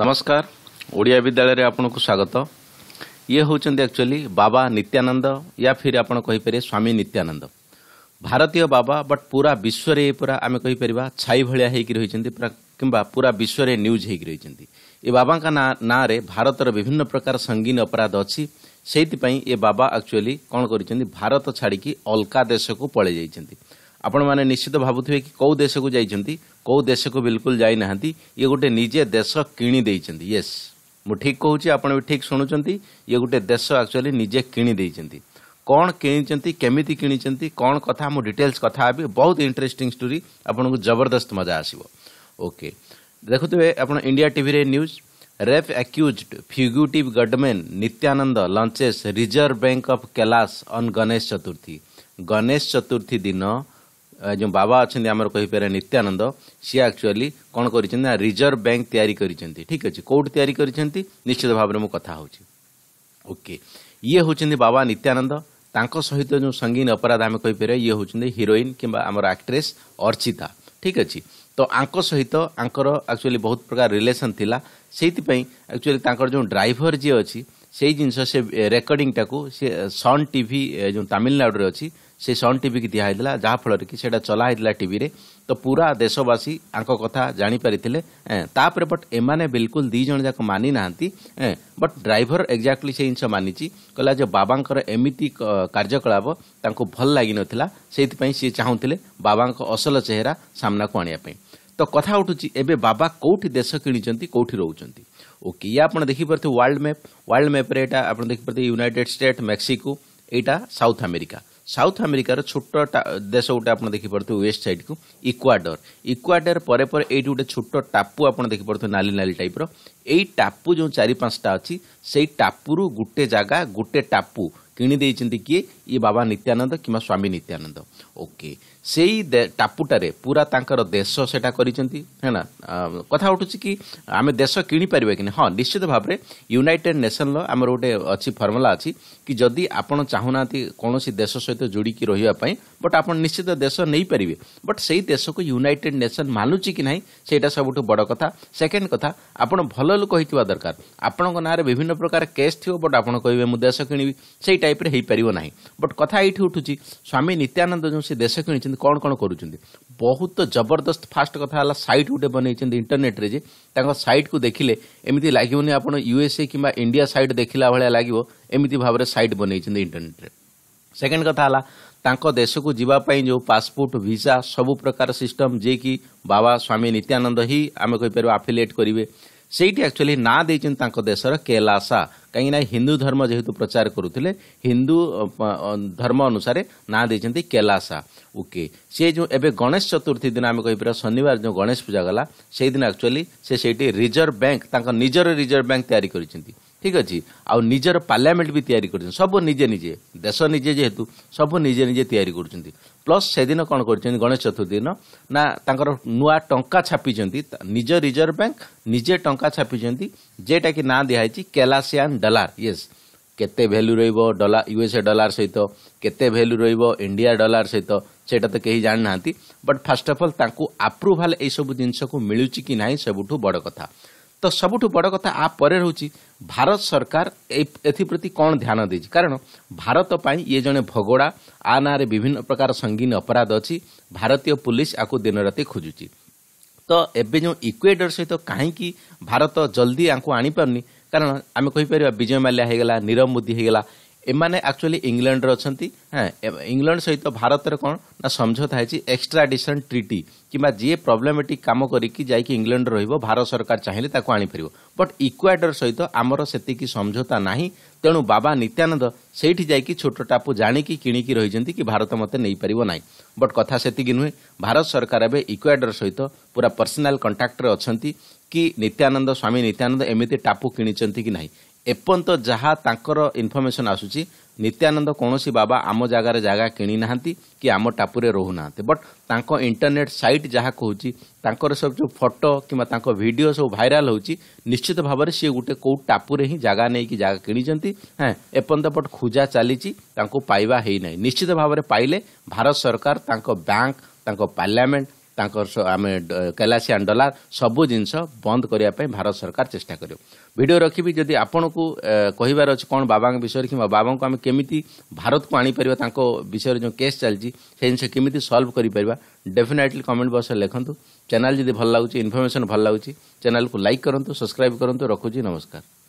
ନମସ୍କାର ଓଡ଼ିଆ ବିଦ୍ୟାଳୟରେ ଆପଣଙ୍କୁ ସ୍ୱାଗତ ଇଏ ହେଉଛନ୍ତି ଆକ୍ଚୁଆଲି ବାବା ନିତ୍ୟାନନ୍ଦ ୟା ଫିର୍ ଆପଣ କହିପାରିବେ ସ୍ୱାମୀ ନିତ୍ୟାନନ୍ଦ ଭାରତୀୟ ବାବା ବଟ୍ ପୁରା ବିଶ୍ୱରେ ପୁରା ଆମେ କହିପାରିବା ଛାଇ ଭଳିଆ ହେଇକି ରହିଛନ୍ତି ପୁରା କିମ୍ବା ପୁରା ବିଶ୍ୱରେ ନ୍ୟୁଜ୍ ହେଇକି ରହିଛନ୍ତି ଏ ବାବାଙ୍କ ନାଁରେ ଭାରତର ବିଭିନ୍ନ ପ୍ରକାର ସଙ୍ଗୀନ ଅପରାଧ ଅଛି ସେଇଥିପାଇଁ ଏ ବାବା ଆକ୍ଚୁଆଲି କ'ଣ କରିଛନ୍ତି ଭାରତ ଛାଡ଼ିକି ଅଲକା ଦେଶକୁ ପଳାଇ ଯାଇଛନ୍ତି आपण मैंने निश्चित भावुवे कि कौ देश को जाइंट कौ देश को बिल्कुल जाइना ये गोटे निजे देश किणी येस मु ठीक कहि आपण ठीक शुणुंत ये गोटे देश आकचुअली निजे किणी कौन किणी केमी किणी कौन कथा मुझे डिटेल्स कथ हि बहुत इंटरेस्टिंग स्टोरी आपन जबरदस्त मजा आसो ओके देखुए आप इंडिया टी न्यूज रेफ accuse fugitive godman Nithyananda launches reserve bank of Kailash on Ganesh Chaturthi Ganesh Chaturthi दिन ଯେଉଁ ବାବା ଅଛନ୍ତି ଆମର କହିପାରେ ନିତ୍ୟାନନ୍ଦ ସିଏ ଆକ୍ଚୁଆଲି କ'ଣ କରିଛନ୍ତି ନା ରିଜର୍ଭ ବ୍ୟାଙ୍କ ତିଆରି କରିଛନ୍ତି ଠିକ୍ ଅଛି କେଉଁଠି ତିଆରି କରିଛନ୍ତି ନିଶ୍ଚିତ ଭାବରେ ମୁଁ କଥା ହେଉଛି ଓକେ ଇଏ ହେଉଛନ୍ତି ବାବା ନିତ୍ୟାନନ୍ଦ ତାଙ୍କ ସହିତ ଯେଉଁ ସଙ୍ଗୀନ ଅପରାଧ ଆମେ କହିପାରିବା ଇଏ ହେଉଛନ୍ତି ହିରୋଇନ୍ କିମ୍ବା ଆମର ଆକ୍ଟ୍ରେସ୍ ଅର୍ଚ୍ଚିତା ଠିକ୍ ଅଛି ତ ଆଙ୍କ ସହିତ ଆଙ୍କର ଆକ୍ଚୁଆଲି ବହୁତ ପ୍ରକାର ରିଲେସନ୍ ଥିଲା ସେଇଥିପାଇଁ ଆକ୍ଚୁଆଲି ତାଙ୍କର ଯେଉଁ ଡ୍ରାଇଭର ଯିଏ ଅଛି ସେଇ ଜିନିଷ ସେ ରେକର୍ଡିଂଟାକୁ ସେ ସନ୍ ଟିଭି ଯେଉଁ ତାମିଲନାଡ଼ୁରେ ଅଛି से सन् टी की दिहला जहाँफल कि चलाइला टीवी तो पूरा देशवासी कथा जापारी बट एम बिल्कुल दीज जाक मानि ना बट ड्राइवर एक्जाक्टली से जिन मानी कहला जो बाबा एमती कार्यकलाप भल लग ना से चाहूल बाबा असल चेहरा सामना को आने तो कथा उठू एवं बाबा कौट देश कि कौटी रोच्च ओके ये आप देखिपे वर्ल्ड मैप वर्ल्ड मैप्रेटा देखिपे यूनिटेड स्टेट मेक्सिको यहाँ साउथ अमेरिका ସାଉଥ୍ ଆମେରିକାର ଛୋଟ ଦେଶ ଗୋଟେ ଆପଣ ଦେଖିପାରୁଥିବେ ୱେଷ୍ଟ ସାଇଡ଼୍କୁ ଇକ୍ୱାଡର ଇକ୍ୱାଡର ପରେ ପରେ ଏଇଠି ଗୋଟେ ଛୋଟ ଟାପୁ ଆପଣ ଦେଖିପାରୁଥିବେ ନାଲି ନାଲି ଟାଇପ୍ର ଏଇ ଟାପୁ ଯେଉଁ ଚାରି ପାଞ୍ଚଟା ଅଛି ସେଇ ଟାପୁରୁ ଗୋଟେ ଜାଗା ଗୋଟେ ଟାପୁ କିଣିଦେଇଛନ୍ତି କିଏ ଇଏ ବାବା ନିତ୍ୟାନନ୍ଦ କିମ୍ବା ସ୍ୱାମୀ ନିତ୍ୟାନନ୍ଦ ଓକେ ସେଇ ଟାପୁଟାରେ ପୁରା ତାଙ୍କର ଦେଶ ସେଟା କରିଛନ୍ତି ହେଲା କଥା ଉଠୁଛି କି ଆମେ ଦେଶ କିଣିପାରିବା କି ନାହିଁ ହଁ ନିଶ୍ଚିତ ଭାବରେ ୟୁନାଇଟେଡ୍ ନେସନର ଆମର ଗୋଟେ ଅଛି ଫର୍ମୁଲା ଅଛି କି ଯଦି ଆପଣ ଚାହୁଁନାହାନ୍ତି କୌଣସି ଦେଶ ସହିତ ଯୋଡ଼ିକି ରହିବା ପାଇଁ ବଟ୍ ଆପଣ ନିଶ୍ଚିତ ଦେଶ ନେଇପାରିବେ ବଟ୍ ସେଇ ଦେଶକୁ ୟୁନାଇଟେଡ୍ ନେସନ ମାନୁଛି କି ନାହିଁ ସେଇଟା ସବୁଠୁ ବଡ଼ କଥା ସେକେଣ୍ଡ କଥା ଆପଣ ଭଲ ଲୋକ ହେଇଥିବା ଦରକାର ଆପଣଙ୍କ ନାଁରେ ବିଭିନ୍ନ ପ୍ରକାର କେସ୍ ଥିବ ବଟ୍ ଆପଣ କହିବେ ମୁଁ ଦେଶ କିଣିବି ସେଇ ଟାଇପ୍ରେ ହେଇପାରିବ ନାହିଁ ବଟ୍ କଥା ଏଇଠି ଉଠୁଛି ସ୍ୱାମୀ ନିତ୍ୟାନନ୍ଦ ଯେଉଁ ସେ ଦେଶ କିଣିଛନ୍ତି କ'ଣ କ'ଣ କରୁଛନ୍ତି ବହୁତ ଜବରଦସ୍ତ ଫାଷ୍ଟ କଥା ହେଲା ସାଇଟ୍ ଗୋଟେ ବନେଇଛନ୍ତି ଇଣ୍ଟରନେଟ୍ରେ ଯେ ତାଙ୍କ ସାଇଟ୍କୁ ଦେଖିଲେ ଏମିତି ଲାଗିବନି ଆପଣ ୟୁଏସ୍ଏ କିମ୍ବା ଇଣ୍ଡିଆ ସାଇଟ୍ ଦେଖିଲା ଭଳିଆ ଲାଗିବ ଏମିତି ଭାବରେ ସାଇଟ୍ ବନେଇଛନ୍ତି ଇଣ୍ଟରନେଟ୍ରେ ସେକେଣ୍ଡ କଥା ହେଲା ତାଙ୍କ ଦେଶକୁ ଯିବା ପାଇଁ ଯେଉଁ ପାସପୋର୍ଟ ଭିସା ସବୁ ପ୍ରକାର ସିଷ୍ଟମ୍ ଯିଏକି ବାବା ସ୍ୱାମୀ ନିତ୍ୟାନନ୍ଦ ହିଁ ଆମେ କହିପାରିବା ଆଫିଲିଏଟ୍ କରିବେ ସେଇଠି ଆକ୍ଚୁଆଲି ନାଁ ଦେଇଛନ୍ତି ତାଙ୍କ ଦେଶର କେଲାସା କାହିଁକିନା ହିନ୍ଦୁ ଧର୍ମ ଯେହେତୁ ପ୍ରଚାର କରୁଥିଲେ ହିନ୍ଦୁ ଧର୍ମ ଅନୁସାରେ ନାଁ ଦେଇଛନ୍ତି କେଲାସା ଓକେ ସେ ଯେଉଁ ଏବେ ଗଣେଶ ଚତୁର୍ଥୀ ଦିନ ଆମେ କହିପାରିବା ଶନିବାର ଯେଉଁ ଗଣେଶ ପୂଜା ଗଲା ସେଇଦିନ ଆକ୍ଚୁଆଲି ସେ ସେଇଠି ରିଜର୍ଭ ବ୍ୟାଙ୍କ ତାଙ୍କ ନିଜର ରିଜର୍ଭ ବ୍ୟାଙ୍କ ତିଆରି କରିଛନ୍ତି ঠিক ଅଛି ଆଉ ନିଜର ପାର୍ଲାମେଣ୍ଟ ବି ତିଆରି କରିଛନ୍ତି ସବୁ ନିଜେ ନିଜେ ଦେଶ ନିଜେ ଯେହେତୁ ସବୁ ନିଜେ ନିଜେ ତିଆରି କରୁଛନ୍ତି ପ୍ଲସ୍ ସେଦିନ କ'ଣ କରିଛନ୍ତି ଗଣେଶ ଚତୁର୍ଥୀ ଦିନ ନା ତାଙ୍କର ନୂଆ ଟଙ୍କା ଛାପିଛନ୍ତି ନିଜ ରିଜର୍ଭ ବ୍ୟାଙ୍କ ନିଜେ ଟଙ୍କା ଛାପିଛନ୍ତି ଯେଟାକି ନାଁ ଦିଆହେଇଛି କେଲାସିଆନ୍ ଡଲାର ୟେସ୍ କେତେ ଭ୍ୟାଲ୍ୟୁ ରହିବ ଡଲାର ୟୁଏସ୍ଏ ଡଲାର ସହିତ କେତେ ଭ୍ୟାଲ୍ୟୁ ରହିବ ଇଣ୍ଡିଆ ଡଲାର ସହିତ ସେଇଟା ତ କେହି ଜାଣିନାହାନ୍ତି ବଟ୍ ଫାର୍ଷ୍ଟ ଅଫ୍ ଅଲ୍ ତାଙ୍କୁ ଆପ୍ରୁଭାଲ୍ ଏଇସବୁ ଜିନିଷକୁ ମିଳୁଛି କି ନାହିଁ ସବୁଠୁ ବଡ଼ କଥା ତ ସବୁଠୁ ବଡ଼ କଥା ଆ ପରେ ରହୁଛି ଭାରତ ସରକାର ଏଥିପ୍ରତି କ'ଣ ଧ୍ୟାନ ଦେଇଛି କାରଣ ଭାରତ ପାଇଁ ଇଏ ଜଣେ ଭଗୋଡ଼ା ଆ ନାଁରେ ବିଭିନ୍ନ ପ୍ରକାର ସଙ୍ଗୀନ ଅପରାଧ ଅଛି ଭାରତୀୟ ପୁଲିସ୍ ଆକୁ ଦିନରାତି ଖୋଜୁଛି ତ ଏବେ ଯେଉଁ ଇକ୍ୱେଡର ସହିତ କାହିଁକି ଭାରତ ଜଲ୍ଦି ଆଙ୍କୁ ଆଣିପାରୁନି କାରଣ ଆମେ କହିପାରିବା ବିଜୟ ମାଲ୍ୟା ହୋଇଗଲା ନିରବ ମୋଦି ହୋଇଗଲା ଏମାନେ ଆକ୍ଚୁଆଲି ଇଂଲଣ୍ଡରେ ଅଛନ୍ତି ହଁ ଇଂଲଣ୍ଡ ସହିତ ଭାରତରେ କ'ଣ ନା ସମଝୋତା ହେଇଛି ଏକ୍ସଟ୍ରାଡିସନ୍ ଟ୍ରିଟି କିମ୍ବା ଯିଏ ପ୍ରୋବ୍ଲେମେଟିକ୍ କାମ କରିକି ଯାଇକି ଇଂଲଣ୍ଡ ରହିବ ଭାରତ ସରକାର ଚାହିଁଲେ ତାକୁ ଆଣିପାରିବ ବଟ୍ ଇକ୍ୱାଡର ସହିତ ଆମର ସେତିକି ସମଝୋତା ନାହିଁ ତେଣୁ ବାବା ନିତ୍ୟାନନ୍ଦ ସେଇଠି ଯାଇକି ଛୋଟ ଟାପୁ ଜାଣିକି କିଣିକି ରହିଛନ୍ତି କି ଭାରତ ମୋତେ ନେଇପାରିବ ନାହିଁ ବଟ୍ କଥା ସେତିକି ନୁହେଁ ଭାରତ ସରକାର ଏବେ ଇକ୍ୱାଡର ସହିତ ପୁରା ପର୍ସନାଲ୍ କଣ୍ଟାକ୍ଟରେ ଅଛନ୍ତି କି ନିତ୍ୟାନନ୍ଦ ସ୍ୱାମୀ ନିତ୍ୟାନନ୍ଦ ଏମିତି ଟାପୁ କିଣିଛନ୍ତି କି ନାହିଁ ଏପର୍ଯ୍ୟନ୍ତ ଯାହା ତାଙ୍କର ଇନଫର୍ମେସନ୍ ଆସୁଛି ନିତ୍ୟାନନ୍ଦ କୌଣସି ବାବା ଆମ ଜାଗାରେ ଜାଗା କିଣି ନାହାନ୍ତି କି ଆମ ଟାପୁରେ ରହୁନାହାନ୍ତି ବଟ୍ ତାଙ୍କ ଇଣ୍ଟରନେଟ୍ ସାଇଟ୍ ଯାହା କହୁଛି ତାଙ୍କର ସବୁ ଯେଉଁ ଫଟୋ କିମ୍ବା ତାଙ୍କ ଭିଡ଼ିଓ ସବୁ ଭାଇରାଲ୍ ହେଉଛି ନିଶ୍ଚିତ ଭାବରେ ସିଏ ଗୋଟେ କେଉଁ ଟାପୁରେ ହିଁ ଜାଗା ନେଇକି ଜାଗା କିଣିଛନ୍ତି ହଁ ଏପର୍ଯ୍ୟନ୍ତ ବଟ୍ ଖୋଜା ଚାଲିଛି ତାଙ୍କୁ ପାଇବା ହେଇନାହିଁ ନିଶ୍ଚିତ ଭାବରେ ପାଇଲେ ଭାରତ ସରକାର ତାଙ୍କ ବ୍ୟାଙ୍କ ତାଙ୍କ ପାର୍ଲାମେଣ୍ଟ ତାଙ୍କର ଆମେ କୈଲାସିଆନ୍ ଡଲାର ସବୁ ଜିନିଷ ବନ୍ଦ କରିବା ପାଇଁ ଭାରତ ସରକାର ଚେଷ୍ଟା କରିବ ଭିଡ଼ିଓ ରଖିବି ଯଦି ଆପଣଙ୍କୁ କହିବାର ଅଛି କ'ଣ ବାବାଙ୍କ ବିଷୟରେ କିମ୍ବା ବାବାଙ୍କୁ ଆମେ କେମିତି ଭାରତକୁ ଆଣିପାରିବା ତାଙ୍କ ବିଷୟରେ ଯେଉଁ କେସ୍ ଚାଲିଛି ସେ ଜିନିଷ କେମିତି ସଲ୍ଭ କରିପାରିବା ଡେଫିନେଟଲି କମେଣ୍ଟ ବକ୍ସରେ ଲେଖନ୍ତୁ ଚ୍ୟାନେଲ୍ ଯଦି ଭଲ ଲାଗୁଛି ଇନଫର୍ମେସନ୍ ଭଲ ଲାଗୁଛି ଚ୍ୟାନେଲ୍କୁ ଲାଇକ୍ କରନ୍ତୁ ସବସ୍କ୍ରାଇବ୍ କରନ୍ତୁ ରଖୁଛି ନମସ୍କାର